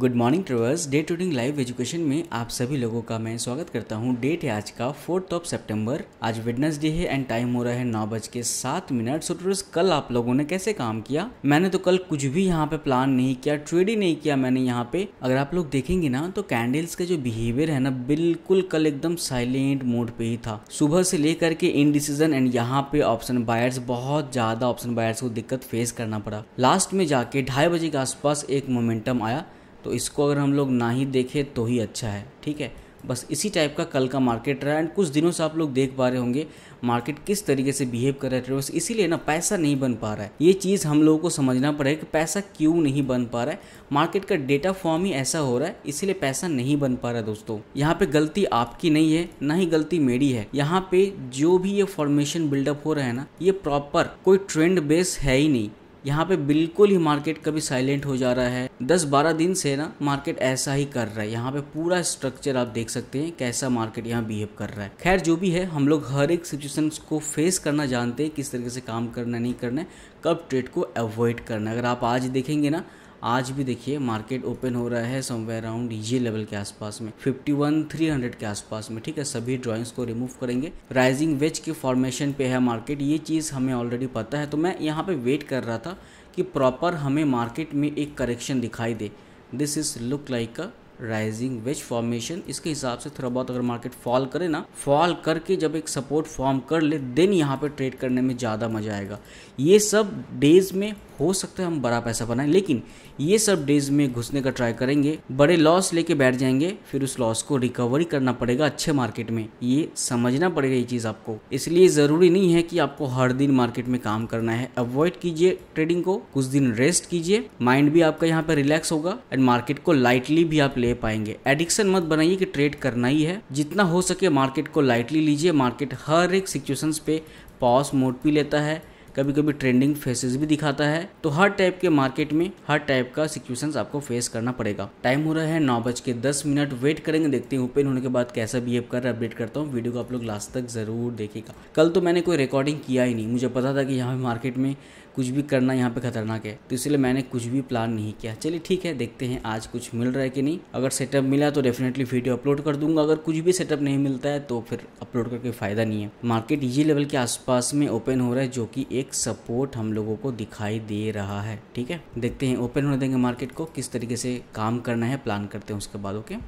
Good morning traders day trading live education में आप सभी लोगों का मैं स्वागत करता हूं डेट है आज का फोर्थ ऑफ सितंबर आज वेडनेसडे है एंड टाइम हो रहा है नौ बज के सात मिनट सो ट्रेवर्स कल आप लोगों ने कैसे काम किया मैंने तो कल कुछ भी यहाँ पे प्लान नहीं किया ट्रेड ही नहीं किया मैंने यहाँ पे अगर आप लोग देखेंगे ना तो कैंडल्स का जो बिहेवियर है ना बिल्कुल कल एकदम साइलेंट मोड पे ही था सुबह से लेकर के इनडिसीजन एंड यहाँ पे ऑप्शन बायर्स बहुत ज्यादा ऑप्शन बायर्स को दिक्कत फेस करना पड़ा लास्ट में जाके ढाई बजे के आसपास एक मोमेंटम आया तो इसको अगर हम लोग ना ही देखें तो ही अच्छा है ठीक है बस इसी टाइप का कल का मार्केट रहा एंड कुछ दिनों से आप लोग देख पा रहे होंगे मार्केट किस तरीके से बिहेव कर रहा है ट्रेडर्स इसीलिए ना पैसा नहीं बन पा रहा है ये चीज़ हम लोगों को समझना पड़ेगा कि पैसा क्यों नहीं बन पा रहा है मार्केट का डेटा फॉर्म ही ऐसा हो रहा है इसीलिए पैसा नहीं बन पा रहा है दोस्तों यहाँ पे गलती आपकी नहीं है ना ही गलती मेरी है यहाँ पे जो भी ये फॉर्मेशन बिल्डअप हो रहा है ना ये प्रॉपर कोई ट्रेंड बेस है ही नहीं यहाँ पे बिल्कुल ही मार्केट कभी साइलेंट हो जा रहा है दस बारह दिन से ना मार्केट ऐसा ही कर रहा है यहाँ पे पूरा स्ट्रक्चर आप देख सकते हैं कैसा मार्केट यहाँ बिहेव कर रहा है खैर जो भी है हम लोग हर एक सिचुएशन को फेस करना जानते हैं किस तरीके से काम करना नहीं करना है कब ट्रेड को अवॉइड करना अगर आप आज देखेंगे ना आज भी देखिए मार्केट ओपन हो रहा है समवेयर अराउंड ये लेवल के आसपास में 51,300 के आसपास में ठीक है सभी ड्राइंग्स को रिमूव करेंगे राइजिंग वेज के फॉर्मेशन पे है मार्केट ये चीज़ हमें ऑलरेडी पता है तो मैं यहाँ पे वेट कर रहा था कि प्रॉपर हमें मार्केट में एक करेक्शन दिखाई दे this is look like a rising wedge formation इसके हिसाब से थोड़ा बहुत अगर मार्केट फॉल करे ना फॉल करके जब एक सपोर्ट फॉर्म कर ले देन यहाँ पे ट्रेड करने में ज़्यादा मज़ा आएगा ये सब डेज में हो सकता है हम बड़ा पैसा बनाएं लेकिन ये सब डेज में घुसने का ट्राई करेंगे बड़े लॉस लेके बैठ जाएंगे फिर उस लॉस को रिकवरी करना पड़ेगा अच्छे मार्केट में ये समझना पड़ेगा ये चीज़ आपको इसलिए ज़रूरी नहीं है कि आपको हर दिन मार्केट में काम करना है अवॉइड कीजिए ट्रेडिंग को कुछ दिन रेस्ट कीजिए माइंड भी आपका यहाँ पर रिलैक्स होगा एंड मार्केट को लाइटली भी आप ले ले पाएंगे एडिक्शन मत बनाइए कि ट्रेड करना ही है जितना हो सके मार्केट को लाइटली लीजिए मार्केट हर एक सिचुएशंस पे पॉज मोड भी लेता है कभी कभी ट्रेंडिंग फेसेस भी दिखाता है तो हर टाइप के मार्केट में हर टाइप का सिचुएशन आपको फेस करना पड़ेगा टाइम हो रहा है नौ बज के दस मिनट वेट करेंगे देखते हैं ओपन होने के बाद कैसा बिहेव कर रहा है अपडेट करता हूँ वीडियो को आप लोग लास्ट तक जरूर देखेगा कल तो मैंने कोई रिकॉर्डिंग किया ही नहीं मुझे पता था कि यहाँ मार्केट में कुछ भी करना यहाँ पे खतरनाक है तो इसलिए मैंने कुछ भी प्लान नहीं किया चलिए ठीक है देखते हैं आज कुछ मिल रहा है कि नहीं अगर सेटअप मिला तो डेफिनेटली वीडियो अपलोड कर दूंगा अगर कुछ भी सेटअप नहीं मिलता है तो फिर अपलोड करके फायदा नहीं है मार्केट इजी लेवल के आसपास में ओपन हो रहा है जो कि एक एक सपोर्ट हम लोगों को दिखाई दे रहा है ठीक है देखते हैं ओपन होने देंगे मार्केट को किस तरीके से काम करना है प्लान करते हैं उसके बाद okay okay?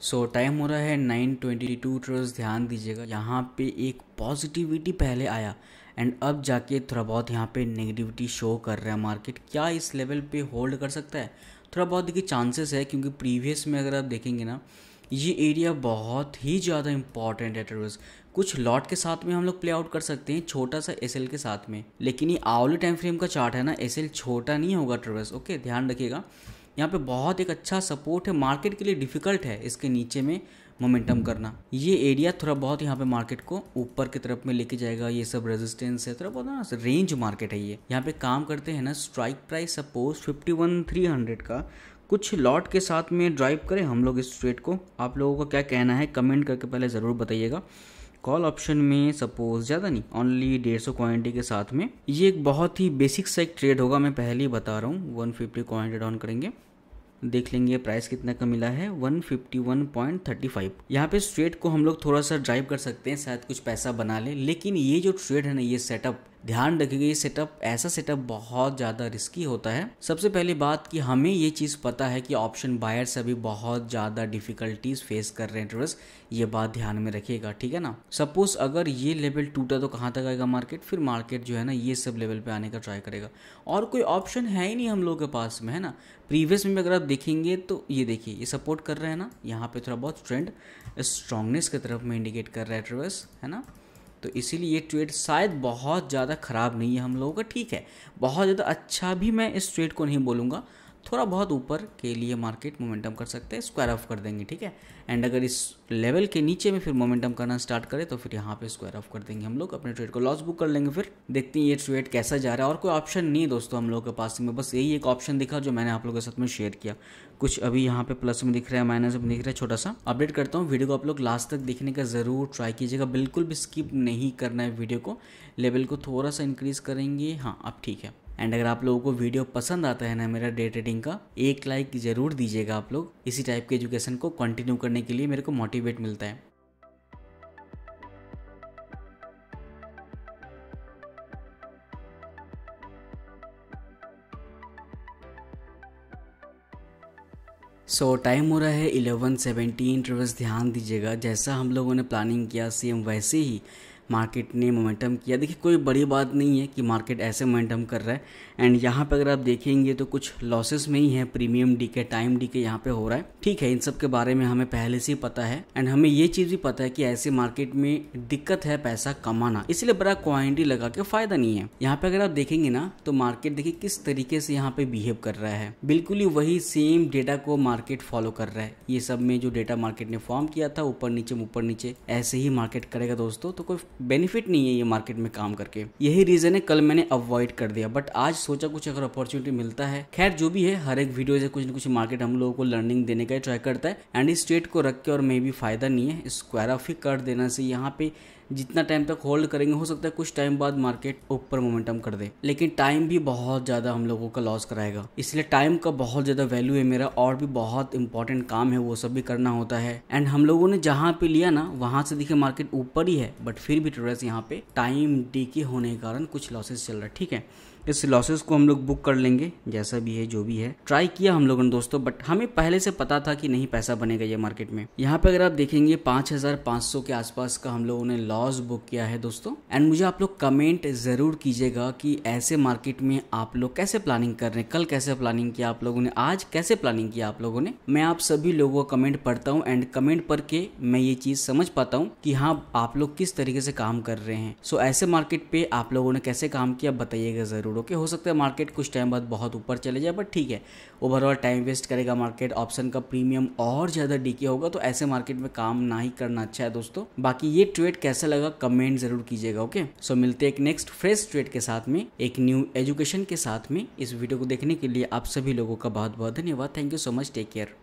So so, time हो रहा है नाइन ट्वेंटी टू ट्रस ध्यान दीजिएगा यहाँ पे एक पॉजिटिविटी पहले आया एंड अब जाके थोड़ा बहुत यहाँ पे नेगेटिविटी शो कर रहा है मार्केट क्या इस लेवल पे होल्ड कर सकता है थोड़ा बहुत देखिए चांसेस है क्योंकि प्रीवियस में अगर आप देखेंगे ना ये एरिया बहुत ही ज़्यादा इंपॉर्टेंट है टेररिस्ट कुछ लॉट के साथ में हम लोग प्ले आउट कर सकते हैं छोटा सा एस के साथ में लेकिन ये आवली टाइम फ्रेम का चार्ट है ना एस छोटा नहीं होगा टेररिस्ट ओके ध्यान रखिएगा यहाँ पे बहुत एक अच्छा सपोर्ट है मार्केट के लिए डिफ़िकल्ट है इसके नीचे में मोमेंटम करना ये एरिया थोड़ा बहुत यहाँ पे मार्केट को ऊपर की तरफ में लेके जाएगा ये सब रेजिस्टेंस है थोड़ा बहुत ना रेंज मार्केट है ये यहाँ पे काम करते हैं ना strike price suppose fifty one three hundred का कुछ लॉट के साथ में ड्राइव करें हम लोग इस ट्रेड को आप लोगों का क्या कहना है कमेंट करके पहले ज़रूर बताइएगा कॉल ऑप्शन में सपोज ज़्यादा नहीं ओनली डेढ़ सौ क्वान्टिटी के साथ में ये एक बहुत ही बेसिक सा एक ट्रेड होगा मैं पहले ही बता रहा हूँ वन फिफ्टी क्वान्टिटी डाउन करेंगे देख लेंगे प्राइस कितना का मिला है 151.35 यहाँ पे स्ट्रेट को हम लोग थोड़ा सा ड्राइव कर सकते हैं शायद कुछ पैसा बना ले लेकिन ये जो ट्रेड है ना ये सेटअप ध्यान रखिएगा ये सेटअप ऐसा सेटअप बहुत ज़्यादा रिस्की होता है सबसे पहली बात कि हमें ये चीज़ पता है कि ऑप्शन बायर्स अभी बहुत ज़्यादा डिफिकल्टीज फेस कर रहे हैं ट्रेडर्स ये बात ध्यान में रखिएगा ठीक है ना सपोज अगर ये लेवल टूटा तो कहाँ तक आएगा मार्केट फिर मार्केट जो है ना ये सब लेवल पर आने का ट्राई करेगा और कोई ऑप्शन है ही नहीं हम लोग के पास में है ना प्रीवियस में अगर आप देखेंगे तो ये देखिए ये सपोर्ट कर रहे हैं ना यहाँ पे थोड़ा बहुत ट्रेंड स्ट्रांगनेस की तरफ में इंडिकेट कर रहा है ट्रेडर्स है ना तो इसीलिए ये ट्रेड शायद बहुत ज़्यादा ख़राब नहीं है हम लोगों का ठीक है बहुत ज़्यादा अच्छा भी मैं इस ट्रेड को नहीं बोलूँगा थोड़ा बहुत ऊपर के लिए मार्केट मोमेंटम कर सकते हैं स्क्वायर ऑफ कर देंगे ठीक है एंड अगर इस लेवल के नीचे में फिर मोमेंटम करना स्टार्ट करें तो फिर यहाँ पे स्क्वायर ऑफ कर देंगे हम लोग अपने ट्रेड को लॉस बुक कर लेंगे फिर देखते हैं ये ट्रेड कैसा जा रहा है और कोई ऑप्शन नहीं है दोस्तों हम लोग के पास में बस यही एक ऑप्शन दिखा जो मैंने आप लोगों के साथ में शेयर किया कुछ अभी यहाँ पे प्लस में दिख रहा है माइनस में दिख रहा है छोटा सा अपडेट करता हूँ वीडियो को आप लोग लास्ट तक देखने का ज़रूर ट्राई कीजिएगा बिल्कुल भी स्किप नहीं करना है वीडियो को लेवल को थोड़ा सा इंक्रीज़ करेंगे हाँ अब ठीक है एंड अगर आप लोगों को वीडियो पसंद आता है ना मेरा डे ट्रेडिंग का एक लाइक ज़रूर दीजिएगा आप लोग इसी टाइप के एजुकेशन को कंटिन्यू करने के लिए मेरे को मोटिवेट मिलता है सो so, टाइम हो रहा है इलेवन सेवेंटीन ध्यान दीजिएगा जैसा हम लोगों ने प्लानिंग किया सेम वैसे ही मार्केट ने मोमेंटम किया देखिए कोई बड़ी बात नहीं है कि मार्केट ऐसे मोमेंटम कर रहा है एंड यहाँ पर अगर आप देखेंगे तो कुछ लॉसेस में ही है premium decay time decay यहाँ पे हो रहा है ठीक है इन सब के बारे में हमें पहले से ही पता है एंड हमें ये चीज़ भी पता है कि ऐसे मार्केट में दिक्कत है पैसा कमाना इसलिए बड़ा क्वान्टिटी लगा के फायदा नहीं है यहाँ पे अगर आप देखेंगे ना तो मार्केट देखिए किस तरीके से यहाँ पे बिहेव कर रहा है बिल्कुल ही वही सेम डेटा को मार्केट फॉलो कर रहा है ये सब में जो डेटा मार्केट ने फॉर्म किया था ऊपर नीचे ऊपर नीचे ऐसे ही मार्केट करेगा दोस्तों तो कोई बेनिफिट नहीं है ये मार्केट में काम करके यही रीजन है कल मैंने अवॉइड कर दिया बट आज सोचा कुछ अगर अपॉर्चुनिटी मिलता है खैर जो भी है हर एक वीडियो से कुछ ना कुछ मार्केट हम लोगों को लर्निंग देने का ट्राई करता है एंड इस ट्रेड को रख के और मे भी फायदा नहीं है स्क्वायर ऑफ ही कर देना से यहाँ पे जितना टाइम तक होल्ड करेंगे हो सकता है कुछ टाइम बाद मार्केट ऊपर मोमेंटम कर दे लेकिन टाइम भी बहुत ज़्यादा हम लोगों का लॉस कराएगा इसलिए टाइम का बहुत ज़्यादा वैल्यू है मेरा और भी बहुत इंपॉर्टेंट काम है वो सब भी करना होता है एंड हम लोगों ने जहाँ पे लिया ना वहाँ से देखिए मार्केट ऊपर ही है बट फिर भी ट्रेडर्स यहाँ पे टाइम डी के होने के कारण कुछ लॉसेस चल रहा है ठीक है इस लॉसेस को हम लोग बुक कर लेंगे जैसा भी है जो भी है ट्राई किया हम लोगों ने दोस्तों बट हमें पहले से पता था कि नहीं पैसा बनेगा ये मार्केट में यहाँ पे अगर आप देखेंगे 5500 के आसपास का हम लोगों ने लॉस बुक किया है दोस्तों एंड मुझे आप लोग कमेंट जरूर कीजिएगा कि ऐसे मार्केट में आप लोग कैसे प्लानिंग कर रहे हैं कल कैसे प्लानिंग किया आप लोगों ने आज कैसे प्लानिंग किया आप लोगों ने मैं आप सभी लोगों का कमेंट पढ़ता हूँ एंड कमेंट पढ़ के मैं ये चीज समझ पाता हूँ कि हाँ आप लोग किस तरीके से काम कर रहे हैं सो ऐसे मार्केट पे आप लोगों ने कैसे काम किया बताइएगा जरूर करोड़ ओके हो सकता है मार्केट कुछ टाइम बाद बहुत ऊपर चले जाए बट ठीक है ओवरऑल टाइम वेस्ट करेगा मार्केट ऑप्शन का प्रीमियम और ज़्यादा डीके होगा तो ऐसे मार्केट में काम ना ही करना अच्छा है दोस्तों बाकी ये ट्रेड कैसा लगा कमेंट जरूर कीजिएगा ओके सो मिलते एक नेक्स्ट फ्रेश ट्रेड के साथ में एक न्यू एजुकेशन के साथ में इस वीडियो को देखने के लिए आप सभी लोगों का बहुत बहुत धन्यवाद thank you so much take care